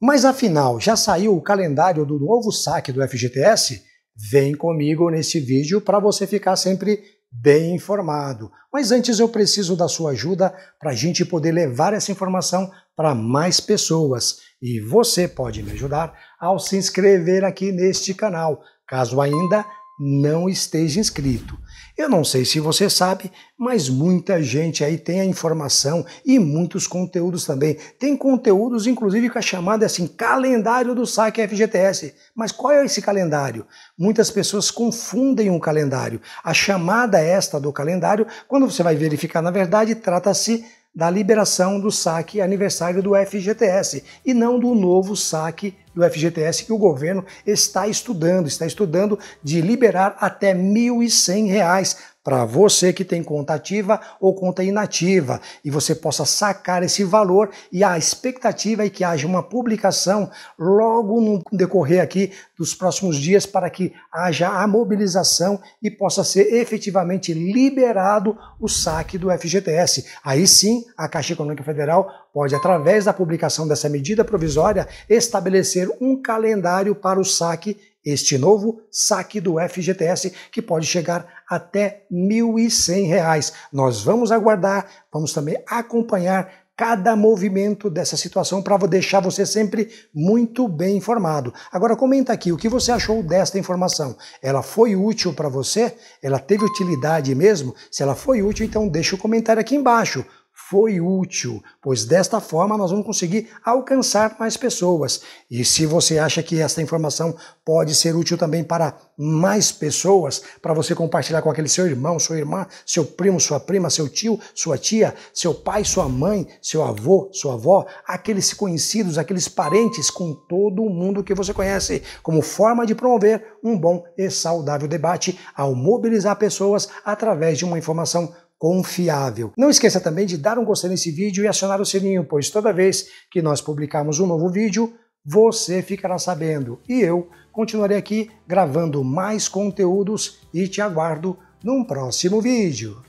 Mas afinal, já saiu o calendário do novo saque do FGTS? Vem comigo nesse vídeo para você ficar sempre bem informado. Mas antes eu preciso da sua ajuda para a gente poder levar essa informação para mais pessoas. E você pode me ajudar ao se inscrever aqui neste canal, caso ainda não esteja inscrito. Eu não sei se você sabe, mas muita gente aí tem a informação e muitos conteúdos também. Tem conteúdos, inclusive, com a chamada assim calendário do saque FGTS. Mas qual é esse calendário? Muitas pessoas confundem um calendário. A chamada esta do calendário, quando você vai verificar, na verdade, trata-se da liberação do saque aniversário do FGTS e não do novo saque do FGTS que o governo está estudando, está estudando de liberar até R$ 1.100 para você que tem conta ativa ou conta inativa e você possa sacar esse valor e a expectativa é que haja uma publicação logo no decorrer aqui dos próximos dias para que haja a mobilização e possa ser efetivamente liberado o saque do FGTS. Aí sim, a Caixa Econômica Federal pode através da publicação dessa medida provisória estabelecer fazer um calendário para o saque, este novo saque do FGTS, que pode chegar até R$ 1.100. Nós vamos aguardar, vamos também acompanhar cada movimento dessa situação para deixar você sempre muito bem informado. Agora comenta aqui o que você achou desta informação. Ela foi útil para você? Ela teve utilidade mesmo? Se ela foi útil, então deixa o comentário aqui embaixo foi útil, pois desta forma nós vamos conseguir alcançar mais pessoas. E se você acha que esta informação pode ser útil também para mais pessoas, para você compartilhar com aquele seu irmão, sua irmã, seu primo, sua prima, seu tio, sua tia, seu pai, sua mãe, seu avô, sua avó, aqueles conhecidos, aqueles parentes, com todo mundo que você conhece, como forma de promover um bom e saudável debate ao mobilizar pessoas através de uma informação confiável. Não esqueça também de dar um gostei nesse vídeo e acionar o sininho, pois toda vez que nós publicarmos um novo vídeo, você ficará sabendo. E eu continuarei aqui gravando mais conteúdos e te aguardo num próximo vídeo.